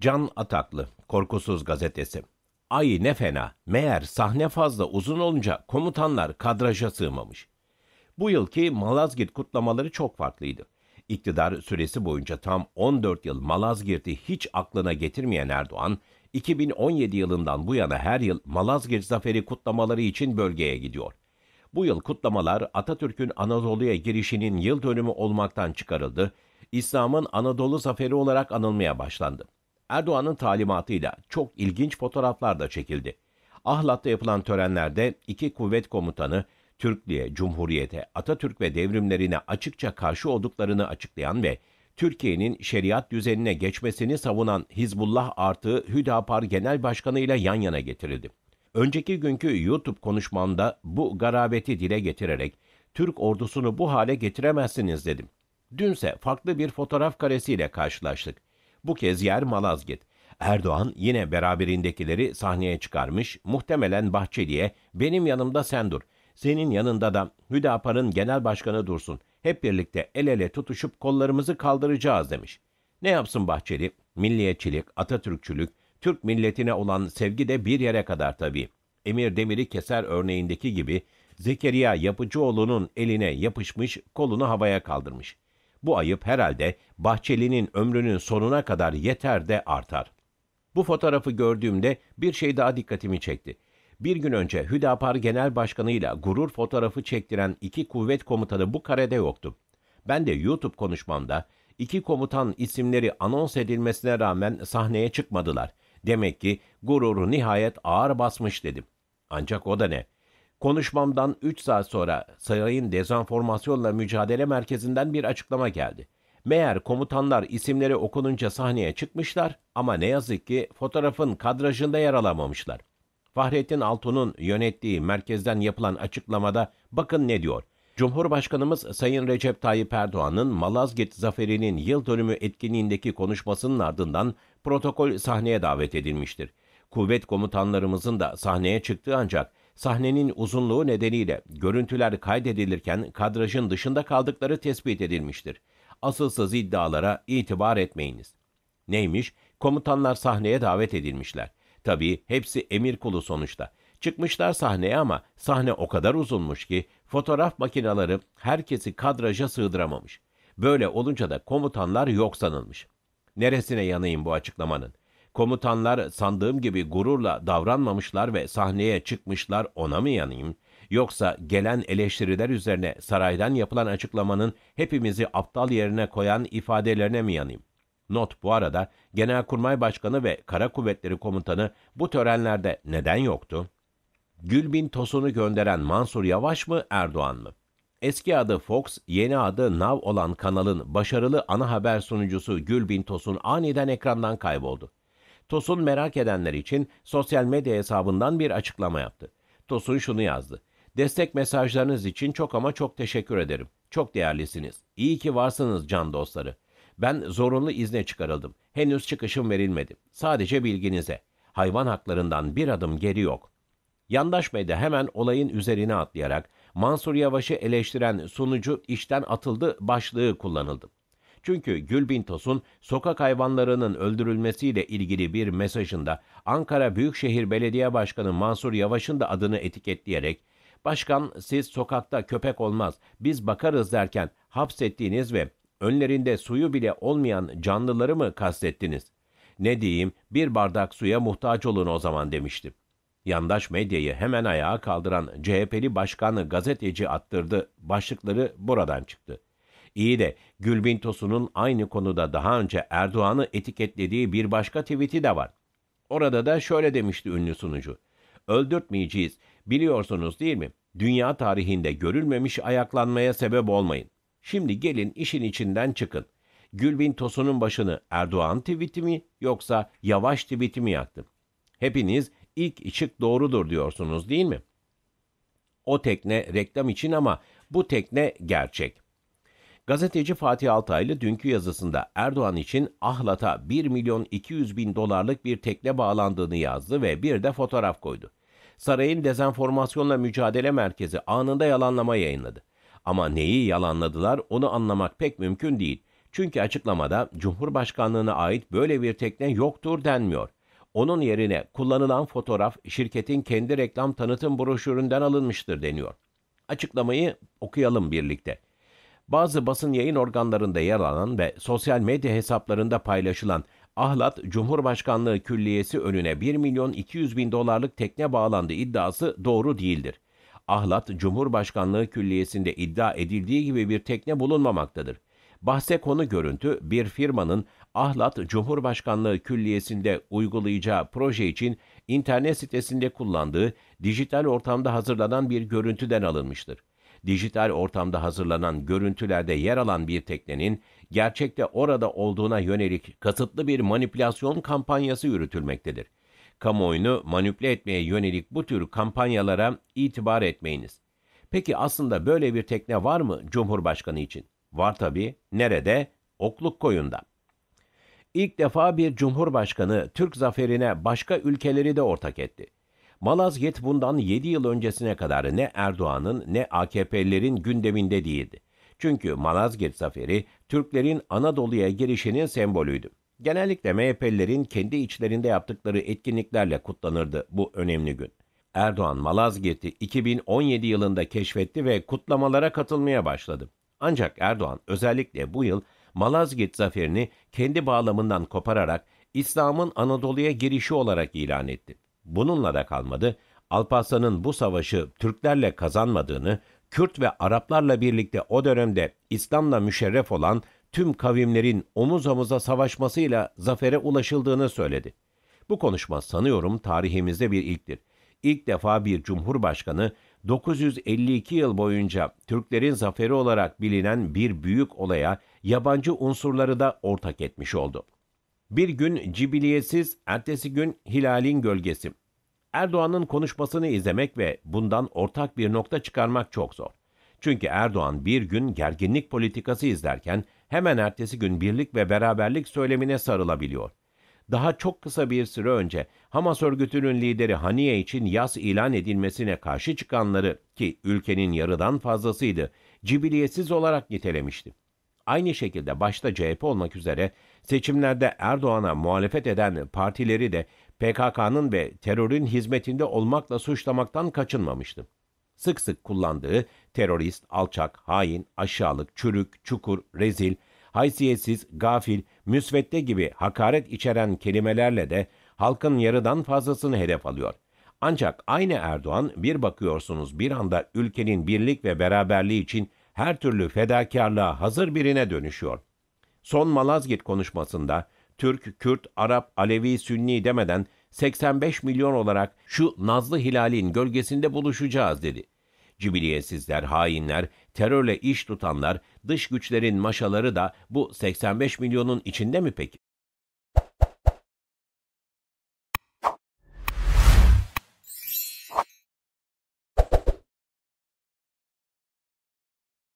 Can Ataklı, Korkusuz Gazetesi. Ay ne fena, meğer sahne fazla uzun olunca komutanlar kadraja sığmamış. Bu yılki Malazgirt kutlamaları çok farklıydı. İktidar süresi boyunca tam 14 yıl Malazgirt'i hiç aklına getirmeyen Erdoğan, 2017 yılından bu yana her yıl Malazgirt zaferi kutlamaları için bölgeye gidiyor. Bu yıl kutlamalar Atatürk'ün Anadolu'ya girişinin yıl dönümü olmaktan çıkarıldı, İslam'ın Anadolu zaferi olarak anılmaya başlandı. Erdoğan'ın talimatıyla çok ilginç fotoğraflar da çekildi. Ahlat'ta yapılan törenlerde iki kuvvet komutanı Türkiye Cumhuriyete, Atatürk ve devrimlerine açıkça karşı olduklarını açıklayan ve Türkiye'nin şeriat düzenine geçmesini savunan Hizbullah artı Hüdapar Genel Başkanı ile yan yana getirildi. Önceki günkü YouTube konuşmamda bu garabeti dile getirerek Türk ordusunu bu hale getiremezsiniz dedim. Dünse farklı bir fotoğraf karesiyle karşılaştık. Bu kez yer Malazgirt. Erdoğan yine beraberindekileri sahneye çıkarmış, muhtemelen Bahçeli'ye benim yanımda sen dur, senin yanında da Hüdapar'ın genel başkanı dursun, hep birlikte el ele tutuşup kollarımızı kaldıracağız demiş. Ne yapsın Bahçeli? Milliyetçilik, Atatürkçülük, Türk milletine olan sevgi de bir yere kadar tabii. Emir Demir'i keser örneğindeki gibi Zekeriya Yapıcıoğlu'nun eline yapışmış, kolunu havaya kaldırmış.'' Bu ayıp herhalde Bahçeli'nin ömrünün sonuna kadar yeter de artar. Bu fotoğrafı gördüğümde bir şey daha dikkatimi çekti. Bir gün önce Hüdapar Genel Başkanı ile gurur fotoğrafı çektiren iki kuvvet komutanı bu karede yoktu. Ben de YouTube konuşmamda iki komutan isimleri anons edilmesine rağmen sahneye çıkmadılar. Demek ki gururu nihayet ağır basmış dedim. Ancak o da ne? Konuşmamdan 3 saat sonra sarayın dezenformasyonla mücadele merkezinden bir açıklama geldi. Meğer komutanlar isimleri okununca sahneye çıkmışlar ama ne yazık ki fotoğrafın kadrajında yer alamamışlar. Fahrettin Altun'un yönettiği merkezden yapılan açıklamada bakın ne diyor. Cumhurbaşkanımız Sayın Recep Tayyip Erdoğan'ın Malazgirt zaferinin yıl dönümü etkinliğindeki konuşmasının ardından protokol sahneye davet edilmiştir. Kuvvet komutanlarımızın da sahneye çıktığı ancak Sahnenin uzunluğu nedeniyle görüntüler kaydedilirken kadrajın dışında kaldıkları tespit edilmiştir. Asılsız iddialara itibar etmeyiniz. Neymiş? Komutanlar sahneye davet edilmişler. Tabii hepsi emir kulu sonuçta. Çıkmışlar sahneye ama sahne o kadar uzunmuş ki fotoğraf makineleri herkesi kadraja sığdıramamış. Böyle olunca da komutanlar yok sanılmış. Neresine yanayım bu açıklamanın? Komutanlar sandığım gibi gururla davranmamışlar ve sahneye çıkmışlar ona mı yanayım? Yoksa gelen eleştiriler üzerine saraydan yapılan açıklamanın hepimizi aptal yerine koyan ifadelerine mi yanayım? Not bu arada Genelkurmay Başkanı ve Kara Kuvvetleri Komutanı bu törenlerde neden yoktu? Gülbin Tosun'u gönderen Mansur Yavaş mı Erdoğan mı? Eski adı Fox, yeni adı Nav olan kanalın başarılı ana haber sunucusu Gülbin Tosun aniden ekrandan kayboldu. Tosun merak edenler için sosyal medya hesabından bir açıklama yaptı. Tosun şunu yazdı. Destek mesajlarınız için çok ama çok teşekkür ederim. Çok değerlisiniz. İyi ki varsınız can dostları. Ben zorunlu izne çıkarıldım. Henüz çıkışım verilmedi. Sadece bilginize. Hayvan haklarından bir adım geri yok. Yandaş medya hemen olayın üzerine atlayarak Mansur Yavaş'ı eleştiren sunucu işten atıldı başlığı kullanıldı. Çünkü Gülbin Tosun sokak hayvanlarının öldürülmesiyle ilgili bir mesajında Ankara Büyükşehir Belediye Başkanı Mansur Yavaş'ın da adını etiketleyerek Başkan siz sokakta köpek olmaz biz bakarız derken hapsettiğiniz ve önlerinde suyu bile olmayan canlıları mı kastettiniz? Ne diyeyim bir bardak suya muhtaç olun o zaman demiştim. Yandaş medyayı hemen ayağa kaldıran CHP'li başkanı gazeteci attırdı. Başlıkları buradan çıktı. İyi de Gülbin Tosun'un aynı konuda daha önce Erdoğan'ı etiketlediği bir başka tweet'i de var. Orada da şöyle demişti ünlü sunucu. Öldürtmeyeceğiz. Biliyorsunuz değil mi? Dünya tarihinde görülmemiş ayaklanmaya sebep olmayın. Şimdi gelin işin içinden çıkın. Gülbin Tosun'un başını Erdoğan tweet'i mi yoksa Yavaş tweet'i mi yaktı? Hepiniz ilk şık doğrudur diyorsunuz değil mi? O tekne reklam için ama bu tekne gerçek. Gazeteci Fatih Altaylı dünkü yazısında Erdoğan için Ahlat'a 1 milyon 200 bin dolarlık bir tekne bağlandığını yazdı ve bir de fotoğraf koydu. Sarayın dezenformasyonla mücadele merkezi anında yalanlama yayınladı. Ama neyi yalanladılar onu anlamak pek mümkün değil. Çünkü açıklamada Cumhurbaşkanlığına ait böyle bir tekne yoktur denmiyor. Onun yerine kullanılan fotoğraf şirketin kendi reklam tanıtım broşüründen alınmıştır deniyor. Açıklamayı okuyalım birlikte. Bazı basın yayın organlarında yer alan ve sosyal medya hesaplarında paylaşılan Ahlat Cumhurbaşkanlığı Külliyesi önüne 1 milyon 200 bin dolarlık tekne bağlandı iddiası doğru değildir. Ahlat Cumhurbaşkanlığı Külliyesi'nde iddia edildiği gibi bir tekne bulunmamaktadır. Bahse konu görüntü bir firmanın Ahlat Cumhurbaşkanlığı Külliyesi'nde uygulayacağı proje için internet sitesinde kullandığı dijital ortamda hazırlanan bir görüntüden alınmıştır dijital ortamda hazırlanan görüntülerde yer alan bir teknenin gerçekte orada olduğuna yönelik kasıtlı bir manipülasyon kampanyası yürütülmektedir. Kamuoyunu manipüle etmeye yönelik bu tür kampanyalara itibar etmeyiniz. Peki aslında böyle bir tekne var mı Cumhurbaşkanı için? Var tabii. Nerede? Okluk koyunda. İlk defa bir cumhurbaşkanı Türk zaferine başka ülkeleri de ortak etti. Malazgirt bundan 7 yıl öncesine kadar ne Erdoğan'ın ne AKP'lerin gündeminde değildi. Çünkü Malazgirt zaferi Türklerin Anadolu'ya girişinin sembolüydü. Genellikle MHP'lilerin kendi içlerinde yaptıkları etkinliklerle kutlanırdı bu önemli gün. Erdoğan Malazgirt'i 2017 yılında keşfetti ve kutlamalara katılmaya başladı. Ancak Erdoğan özellikle bu yıl Malazgirt zaferini kendi bağlamından kopararak İslam'ın Anadolu'ya girişi olarak ilan etti. Bununla da kalmadı. Alparslan'ın bu savaşı Türklerle kazanmadığını, Kürt ve Araplarla birlikte o dönemde İslam'la müşerref olan tüm kavimlerin omuz omuza savaşmasıyla zafere ulaşıldığını söyledi. Bu konuşma sanıyorum tarihimizde bir ilktir. İlk defa bir cumhurbaşkanı 952 yıl boyunca Türklerin zaferi olarak bilinen bir büyük olaya yabancı unsurları da ortak etmiş oldu. Bir gün cibiliyetsiz, ertesi gün hilalin gölgesi. Erdoğan'ın konuşmasını izlemek ve bundan ortak bir nokta çıkarmak çok zor. Çünkü Erdoğan bir gün gerginlik politikası izlerken hemen ertesi gün birlik ve beraberlik söylemine sarılabiliyor. Daha çok kısa bir süre önce Hamas örgütünün lideri Haniye için yaz ilan edilmesine karşı çıkanları ki ülkenin yarıdan fazlasıydı, cibiliyetsiz olarak nitelemişti. Aynı şekilde başta CHP olmak üzere seçimlerde Erdoğan'a muhalefet eden partileri de PKK'nın ve terörün hizmetinde olmakla suçlamaktan kaçınmamıştı. Sık sık kullandığı terörist, alçak, hain, aşağılık, çürük, çukur, rezil, haysiyetsiz, gafil, müsvedde gibi hakaret içeren kelimelerle de halkın yarıdan fazlasını hedef alıyor. Ancak aynı Erdoğan bir bakıyorsunuz bir anda ülkenin birlik ve beraberliği için her türlü fedakarlığa hazır birine dönüşüyor. Son Malazgirt konuşmasında Türk, Kürt, Arap, Alevi, Sünni demeden 85 milyon olarak şu Nazlı Hilal'in gölgesinde buluşacağız dedi. Cibiliyetsizler, hainler, terörle iş tutanlar, dış güçlerin maşaları da bu 85 milyonun içinde mi peki?